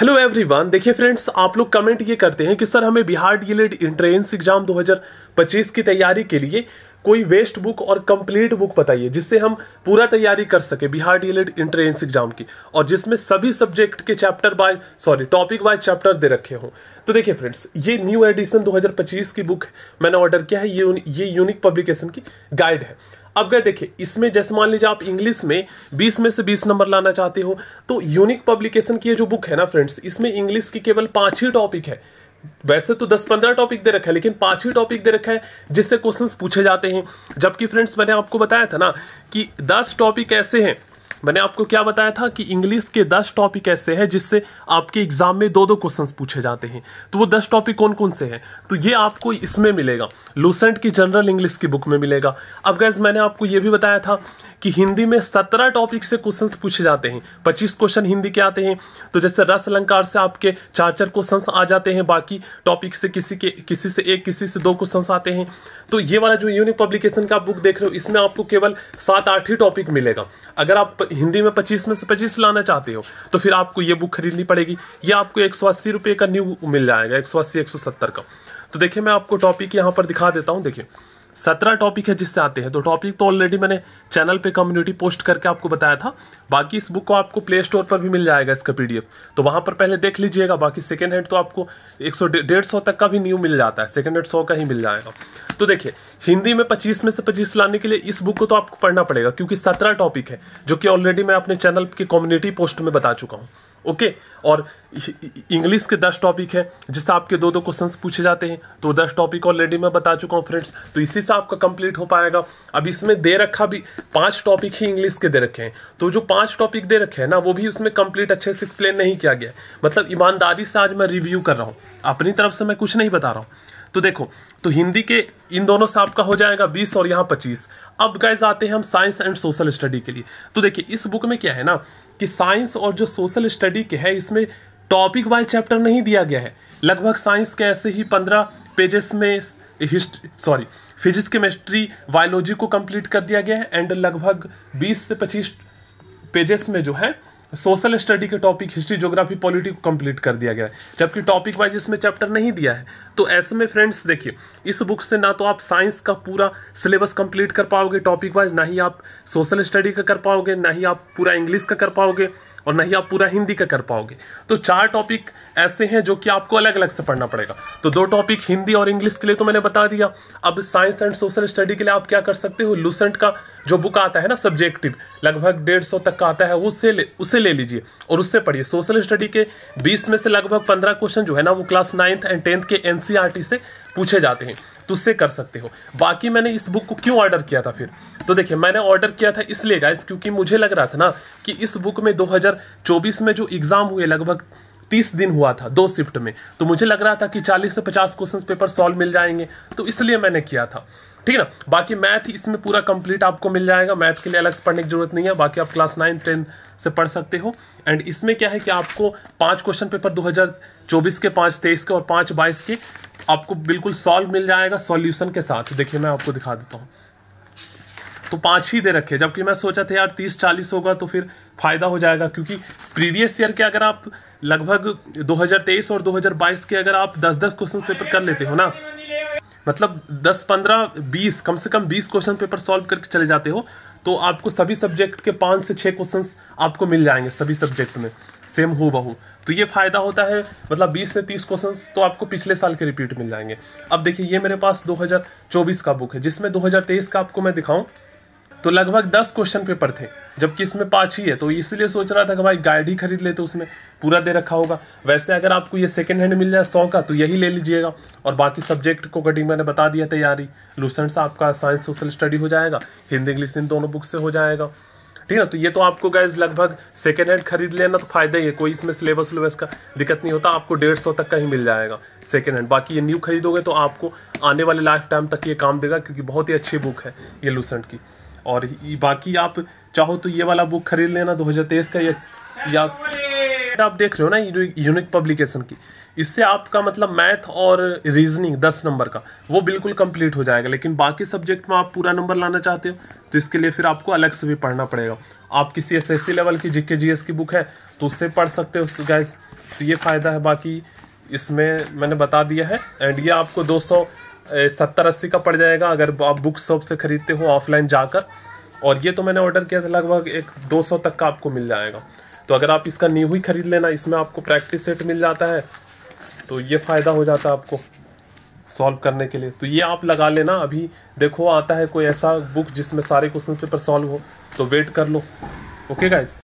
hello everyone देखिए friends आप लोग कमेंट ये करते हैं कि सर हमें बिहार डीएलएड एंट्रेंस एग्जाम 2025 की तैयारी के लिए कोई वेस्ट बुक और कंप्लीट बुक बताइए जिससे हम पूरा तैयारी कर सके बिहार डीएलएड एंट्रेंस एग्जाम की और जिसमें सभी सब्जेक्ट के chapter by sorry topic by chapter दे रखे हों तो देखिए फ्रेंड्स ये न्यू एडिशन 2025 की बुक मैंने ऑर्डर किया है ये ये यूनिक पब्लिकेशन की गाइड है अब गए देखिए इसमें जैसे मान लीजिए आप इंग्लिश में 20 में से 20 नंबर लाना चाहते हो तो यूनिक पब्लिकेशन की ये जो बुक है ना फ्रेंड्स इसमें इंग्लिश की केवल पांच ही टॉपिक है वैसे तो 10-15 टॉपिक दे रखा है लेकिन पांच ही टॉपिक दे रखा है जिससे क्वेश्चंस पूछे जाते हैं जबकि फ्रेंड्स मैंने आपको बताया था ना कि 10 टॉपिक ऐसे हैं मैंने आपको क्या बताया था कि इंग्लिश के दस टॉपिक ऐसे हैं जिससे आपके एग्जाम में दो दो क्वेश्चंस पूछे जाते हैं तो वो दस टॉपिक कौन कौन से हैं तो ये आपको इसमें मिलेगा लूसेंट की जनरल इंग्लिश की बुक में मिलेगा अब गैस मैंने आपको ये भी बताया था कि हिंदी में सत्रह टॉपिक से क्वेश्चन पूछे जाते हैं पच्चीस क्वेश्चन हिंदी के आते हैं तो जैसे रस अलंकार से आपके चार चार क्वेश्चन आ जाते हैं बाकी टॉपिक से किसी के किसी से एक किसी से दो क्वेश्चन आते हैं तो ये वाला जो यूनिक पब्लिकेशन का बुक देख रहे हो इसमें आपको केवल सात आठ ही टॉपिक मिलेगा अगर आप हिंदी में पच्चीस में से पच्चीस लाना चाहते हो तो फिर आपको ये बुक खरीदनी पड़ेगी ये आपको एक सौ अस्सी का न्यू मिल जाएगा एक सौ अस्सी एक सौ सत्तर का तो देखिए मैं आपको टॉपिक यहाँ पर दिखा देता हूँ देखिए सत्रह टॉपिक है जिससे आते हैं तो टॉपिक तो ऑलरेडी मैंने चैनल पे कम्युनिटी पोस्ट करके आपको बताया था बाकी इस बुक को आपको प्ले स्टोर पर भी मिल जाएगा इसका पीडीएफ तो वहाँ पर पहले देख लीजिएगा बाकी सेकेंड हैंड तो आपको एक सौ डेढ़ सौ तक का भी न्यू मिल जाता है सेकेंड हैंड सौ का ही मिल जाएगा तो देखिए हिंदी में पच्चीस में से पच्चीस लाने के लिए इस बुक को तो आपको पढ़ना पड़ेगा क्योंकि सत्रह टॉपिक है जो कि ऑलरेडी मैं अपने चैनल की कम्युनिटी पोस्ट में बता चुका हूँ ओके और इंग्लिश के दस टॉपिक है जिससे आपके दो दो क्वेश्चन पूछे जाते हैं तो दस टॉपिक ऑलरेडी मैं बता चुका हूँ फ्रेंड्स तो इसी से आपका कंप्लीट हो पाएगा अब इसमें दे रखा भी पांच टॉपिक ही इंग्लिश के दे रखे हैं तो जो पांच टॉपिक दे रखे हैं ना वो भी उसमें कंप्लीट अच्छे से एक्सप्लेन नहीं किया गया मतलब ईमानदारी से आज मैं रिव्यू कर रहा हूँ अपनी तरफ से मैं कुछ नहीं बता रहा हूँ तो देखो तो हिंदी के इन दोनों से आपका हो जाएगा बीस और यहाँ पच्चीस अब गाइज आते हैं हम साइंस एंड सोशल स्टडी के लिए तो देखिए इस बुक में क्या है ना कि साइंस और जो सोशल स्टडी के है इसमें टॉपिक वाइज चैप्टर नहीं दिया गया है लगभग साइंस के ऐसे ही पंद्रह पेजेस में history sorry physics chemistry biology को कंप्लीट कर दिया गया है एंड लगभग बीस से पच्चीस पेजेस में जो है सोशल स्टडी के टॉपिक हिस्ट्री ज्योग्राफी पॉलिटी को कंप्लीट कर दिया गया है जबकि टॉपिक वाइज इसमें चैप्टर नहीं दिया है तो ऐसे में फ्रेंड्स देखिए इस बुक से ना तो आप साइंस का पूरा सिलेबस कंप्लीट कर पाओगे टॉपिक वाइज ना ही आप सोशल स्टडी का कर पाओगे ना ही आप पूरा इंग्लिश का कर पाओगे और ना ही आप पूरा हिंदी का कर पाओगे तो चार टॉपिक ऐसे हैं जो कि आपको अलग अलग से पढ़ना पड़ेगा तो दो टॉपिक हिंदी और इंग्लिश के लिए तो मैंने बता दिया अब साइंस एंड सोशल स्टडी के लिए आप क्या कर सकते हो लूसेंट का जो बुक आता है ना सब्जेक्टिव लगभग डेढ़ सौ तक का आता है उसे ले उसे ले लीजिए और उससे पढ़िए सोशल स्टडी के बीस में से लगभग पंद्रह क्वेश्चन जो है ना वो क्लास नाइन्थ एंड टेंथ के एन e से पूछे जाते हैं तो उससे कर सकते हो बाकी मैंने इस बुक को क्यों ऑर्डर किया था फिर तो देखिए मैंने ऑर्डर किया था इसलिए गाइस क्योंकि मुझे लग रहा था ना कि इस बुक में 2024 में जो एग्ज़ाम हुए लगभग तीस दिन हुआ था दो शिफ्ट में तो मुझे लग रहा था कि चालीस से पचास क्वेश्चन पेपर सॉल्व मिल जाएंगे तो इसलिए मैंने किया था ठीक है ना बाकी मैथ इसमें पूरा कंप्लीट आपको मिल जाएगा मैथ के लिए अलग से पढ़ने की जरूरत नहीं है बाकी आप क्लास नाइन टेन से पढ़ सकते हो एंड इसमें क्या है कि आपको पांच क्वेश्चन पेपर 2024 के पांच तेईस के और पांच बाईस के आपको बिल्कुल सॉल्व मिल जाएगा सॉल्यूशन के साथ देखिए मैं आपको दिखा देता हूँ तो पांच ही दे रखे जबकि मैं सोचा था यार तीस चालीस होगा तो फिर फ़ायदा हो जाएगा क्योंकि प्रीवियस ईयर के अगर आप लगभग 2023 और 2022 के अगर आप 10-10 क्वेश्चन पेपर कर लेते हो ना मतलब 10-15 20 कम से कम 20 क्वेश्चन पेपर सॉल्व करके चले जाते हो तो आपको सभी सब्जेक्ट के पाँच से छः क्वेश्चन आपको मिल जाएंगे सभी सब्जेक्ट में सेम हो बहू तो ये फ़ायदा होता है मतलब 20 से 30 क्वेश्चन तो आपको पिछले साल के रिपीट मिल जाएंगे अब देखिए ये मेरे पास 2024 का बुक है जिसमें 2023 का आपको मैं दिखाऊं तो लगभग दस क्वेश्चन पेपर थे जबकि इसमें पाँच ही है तो इसलिए सोच रहा था कि भाई गाइड ही खरीद लेते तो उसमें पूरा दे रखा होगा वैसे अगर आपको ये सेकेंड हैंड मिल जाए सौ का तो यही ले लीजिएगा और बाकी सब्जेक्ट को कटिंग मैंने बता दिया तैयारी लूसेंट से आपका साइंस सोशल स्टडी हो जाएगा हिंदी इंग्लिश इन दोनों बुक से हो जाएगा ठीक है तो ये तो आपको गैस लगभग सेकेंड हैंड खरीद लेना तो फायदा ही है कोई इसमें सिलेबस वलेबस का दिक्कत नहीं होता आपको डेढ़ सौ तक का ही मिल जाएगा सेकेंड हैंड बाकी ये न्यू खरीदोगे तो आपको आने वाले लाइफ टाइम तक ये काम देगा क्योंकि बहुत ही अच्छी बुक है ये लूसेंट की और बाकी आप चाहो तो ये वाला बुक खरीद लेना दो हज़ार तेईस का या, या आप देख रहे हो ना यूनिक पब्लिकेशन की इससे आपका मतलब मैथ और रीजनिंग दस नंबर का वो बिल्कुल कंप्लीट हो जाएगा लेकिन बाकी सब्जेक्ट में आप पूरा नंबर लाना चाहते हो तो इसके लिए फिर आपको अलग से भी पढ़ना पड़ेगा आप किसी एसएससी लेवल की जीके जीएस की बुक है तो उससे पढ़ सकते हो गैस तो ये फ़ायदा है बाकी इसमें मैंने बता दिया है एंड ये आपको सौ सत्तर अस्सी का पड़ जाएगा अगर आप बुक शॉप से ख़रीदते हो ऑफलाइन जाकर और ये तो मैंने ऑर्डर किया था लगभग एक सौ तक का आपको मिल जाएगा तो अगर आप इसका न्यू ही ख़रीद लेना इसमें आपको प्रैक्टिस सेट मिल जाता है तो ये फ़ायदा हो जाता है आपको सॉल्व करने के लिए तो ये आप लगा लेना अभी देखो आता है कोई ऐसा बुक जिसमें सारे क्वेश्चन पेपर सॉल्व हो तो वेट कर लो ओके गाइस